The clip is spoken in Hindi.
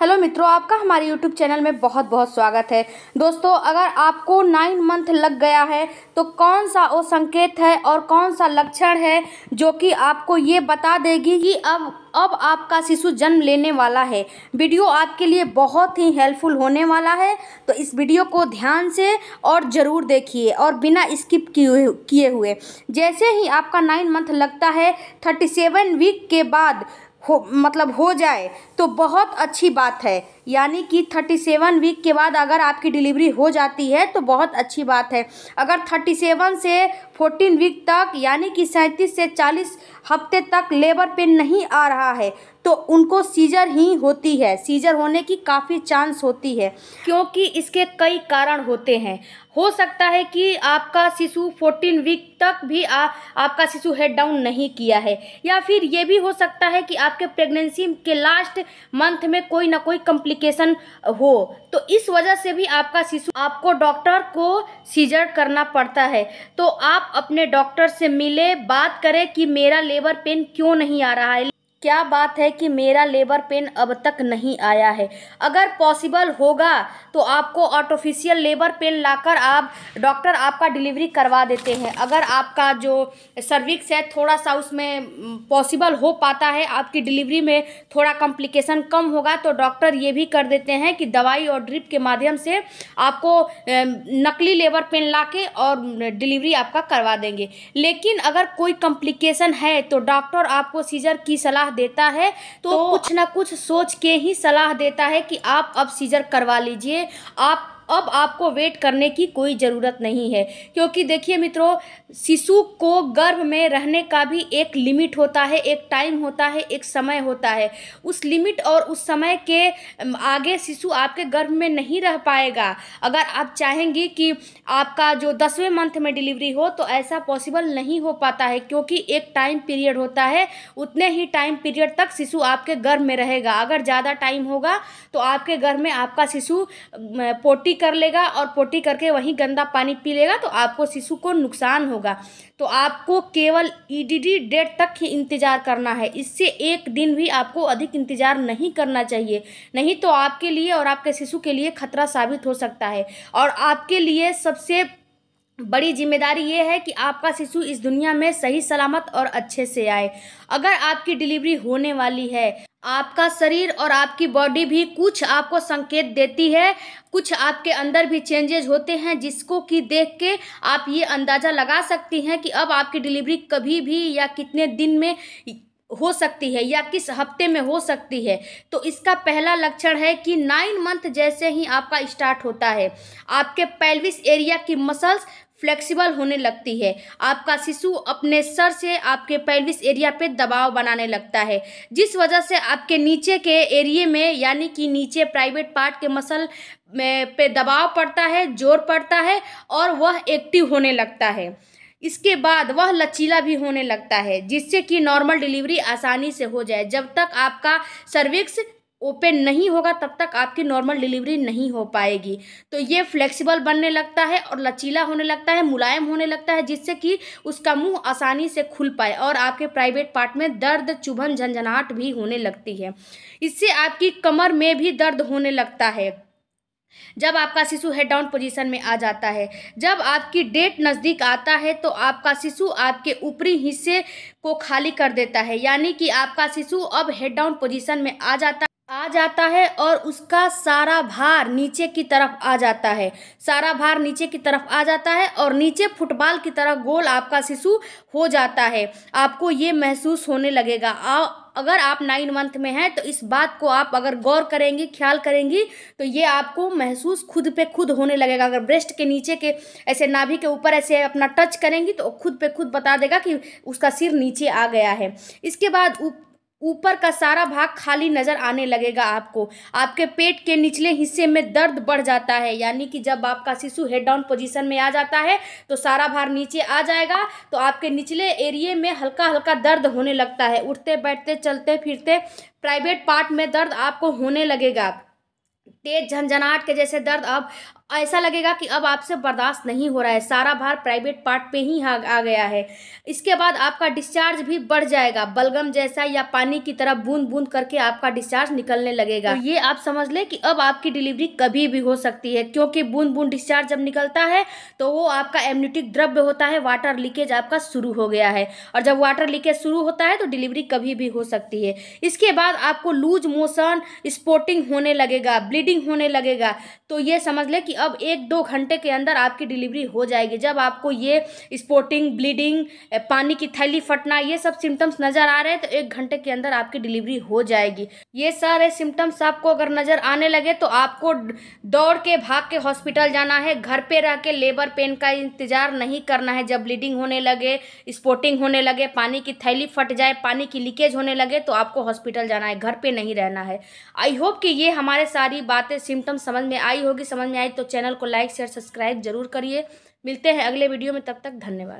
हेलो मित्रों आपका हमारे यूट्यूब चैनल में बहुत बहुत स्वागत है दोस्तों अगर आपको नाइन मंथ लग गया है तो कौन सा वो संकेत है और कौन सा लक्षण है जो कि आपको ये बता देगी कि अब अब आपका शिशु जन्म लेने वाला है वीडियो आपके लिए बहुत ही हेल्पफुल होने वाला है तो इस वीडियो को ध्यान से और ज़रूर देखिए और बिना स्किप किए हुए जैसे ही आपका नाइन मंथ लगता है थर्टी सेवन वीक के बाद हो मतलब हो जाए तो बहुत अच्छी बात है यानी कि थर्टी सेवन वीक के बाद अगर आपकी डिलीवरी हो जाती है तो बहुत अच्छी बात है अगर थर्टी सेवन से फोर्टीन वीक तक यानी कि सैंतीस से चालीस हफ्ते तक लेबर पेन नहीं आ रहा है तो उनको सीजर ही होती है सीजर होने की काफ़ी चांस होती है क्योंकि इसके कई कारण होते हैं हो सकता है कि आपका शिशु 14 वीक तक भी आ, आपका शिशु हेड डाउन नहीं किया है या फिर ये भी हो सकता है कि आपके प्रेगनेंसी के लास्ट मंथ में कोई ना कोई कम्प्लिक कॉम्प्लिकेशन हो तो इस वजह से भी आपका शिशु आपको डॉक्टर को सीजर करना पड़ता है तो आप अपने डॉक्टर से मिले बात करें कि मेरा लेबर पेन क्यों नहीं आ रहा है क्या बात है कि मेरा लेबर पेन अब तक नहीं आया है अगर पॉसिबल होगा तो आपको आर्टिफिशियल लेबर पेन लाकर आप डॉक्टर आपका डिलीवरी करवा देते हैं अगर आपका जो सर्विक्स है थोड़ा सा उसमें पॉसिबल हो पाता है आपकी डिलीवरी में थोड़ा कॉम्प्लिकेशन कम होगा तो डॉक्टर ये भी कर देते हैं कि दवाई और ड्रिप के माध्यम से आपको नकली लेबर पेन ला के और डिलीवरी आपका करवा देंगे लेकिन अगर कोई कॉम्प्लिकेशन है तो डॉक्टर आपको सीजर की सलाह सलाह देता है तो, तो कुछ ना कुछ सोच के ही सलाह देता है कि आप अब सीजर करवा लीजिए आप अब आपको वेट करने की कोई ज़रूरत नहीं है क्योंकि देखिए मित्रों शिशु को गर्भ में रहने का भी एक लिमिट होता है एक टाइम होता है एक समय होता है उस लिमिट और उस समय के आगे शिशु आपके गर्भ में नहीं रह पाएगा अगर आप चाहेंगी कि आपका जो दसवें मंथ में डिलीवरी हो तो ऐसा पॉसिबल नहीं हो पाता है क्योंकि एक टाइम पीरियड होता है उतने ही टाइम पीरियड तक शिशु आपके गर्भ में रहेगा अगर ज़्यादा टाइम होगा तो आपके घर में आपका शिशु पोटी कर लेगा और पोटी करके वहीं गंदा पानी पी लेगा तो आपको शिशु को नुकसान होगा तो आपको केवल ईडीडी e डेट तक ही इंतज़ार करना है इससे एक दिन भी आपको अधिक इंतज़ार नहीं करना चाहिए नहीं तो आपके लिए और आपके शिशु के लिए खतरा साबित हो सकता है और आपके लिए सबसे बड़ी जिम्मेदारी ये है कि आपका शिशु इस दुनिया में सही सलामत और अच्छे से आए अगर आपकी डिलीवरी होने वाली है आपका शरीर और आपकी बॉडी भी कुछ आपको संकेत देती है कुछ आपके अंदर भी चेंजेज होते हैं जिसको कि देख के आप ये अंदाज़ा लगा सकती हैं कि अब आपकी डिलीवरी कभी भी या कितने दिन में हो सकती है या किस हफ्ते में हो सकती है तो इसका पहला लक्षण है कि नाइन मंथ जैसे ही आपका स्टार्ट होता है आपके पैल्विस एरिया की मसल्स फ्लेक्सिबल होने लगती है आपका शिशु अपने सर से आपके पैल्विस एरिया पे दबाव बनाने लगता है जिस वजह से आपके नीचे के एरिए में यानी कि नीचे प्राइवेट पार्ट के मसल में पे दबाव पड़ता है जोर पड़ता है और वह एक्टिव होने लगता है इसके बाद वह लचीला भी होने लगता है जिससे कि नॉर्मल डिलीवरी आसानी से हो जाए जब तक आपका सर्विक्स ओपन नहीं होगा तब तक आपकी नॉर्मल डिलीवरी नहीं हो पाएगी तो ये फ्लेक्सिबल बनने लगता है और लचीला होने लगता है मुलायम होने लगता है जिससे कि उसका मुंह आसानी से खुल पाए और आपके प्राइवेट पार्ट में दर्द चुभन झंझनाहट भी होने लगती है इससे आपकी कमर में भी दर्द होने लगता है जब आपका शिशु हेड डाउन पोजीशन में आ जाता है जब आपकी डेट नज़दीक आता है तो आपका शिशु आपके ऊपरी हिस्से को खाली कर देता है यानी कि आपका शिशु अब हेड डाउन पोजीशन में आ जाता है आ जाता है और उसका सारा भार नीचे की तरफ आ जाता है सारा भार नीचे की तरफ आ जाता है और नीचे फुटबॉल की तरह गोल आपका शिशु हो जाता है आपको ये महसूस होने लगेगा आ, अगर आप नाइन मंथ में हैं तो इस बात को आप अगर गौर करेंगी ख्याल करेंगी तो ये आपको महसूस खुद पे खुद होने लगेगा अगर ब्रेस्ट के नीचे के ऐसे नाभि के ऊपर ऐसे अपना टच करेंगी तो खुद पे खुद बता देगा कि उसका सिर नीचे आ गया है इसके बाद उप ऊपर का सारा भाग खाली नज़र आने लगेगा आपको आपके पेट के निचले हिस्से में दर्द बढ़ जाता है यानी कि जब आपका शिशु हेड डाउन पोजीशन में आ जाता है तो सारा भार नीचे आ जाएगा तो आपके निचले एरिए में हल्का हल्का दर्द होने लगता है उठते बैठते चलते फिरते प्राइवेट पार्ट में दर्द आपको होने लगेगा तेज झंझनाहट के जैसे दर्द अब ऐसा लगेगा कि अब आपसे बर्दाश्त नहीं हो रहा है सारा भार प्राइवेट पार्ट पे ही हाँ, आ गया है इसके बाद आपका डिस्चार्ज भी बढ़ जाएगा बलगम जैसा या पानी की तरह बूंद बूंद करके आपका डिस्चार्ज निकलने लगेगा तो ये आप समझ लें कि अब आपकी डिलीवरी कभी भी हो सकती है क्योंकि बूंद बूंद डिस्चार्ज जब निकलता है तो वो आपका एम्यूटिक द्रव्य होता है वाटर लीकेज आपका शुरू हो गया है और जब वाटर लीकेज शुरू होता है तो डिलीवरी कभी भी हो सकती है इसके बाद आपको लूज मोशन स्पोर्टिंग होने लगेगा ब्लीडिंग होने लगेगा तो ये समझ लें कि अब एक दो घंटे के अंदर आपकी डिलीवरी हो जाएगी जब आपको ये स्पोटिंग ब्लीडिंग पानी की थैली फटना ये सब सिम्टम्स नज़र आ रहे हैं तो एक घंटे के अंदर आपकी डिलीवरी हो जाएगी ये सारे सिम्टम्स आपको अगर नज़र आने लगे तो आपको दौड़ के भाग के हॉस्पिटल जाना है घर पे रह के लेबर पेन का इंतज़ार नहीं करना है जब ब्लीडिंग होने लगे स्पोर्टिंग होने लगे पानी की थैली फट जाए पानी की लीकेज होने लगे तो आपको हॉस्पिटल जाना है घर पे नहीं रहना है आई होप कि ये हमारे सारी बातें सिम्टम्स समझ में आई होगी समझ में आई तो चैनल को लाइक शेयर सब्सक्राइब जरूर करिए मिलते हैं अगले वीडियो में तब तक धन्यवाद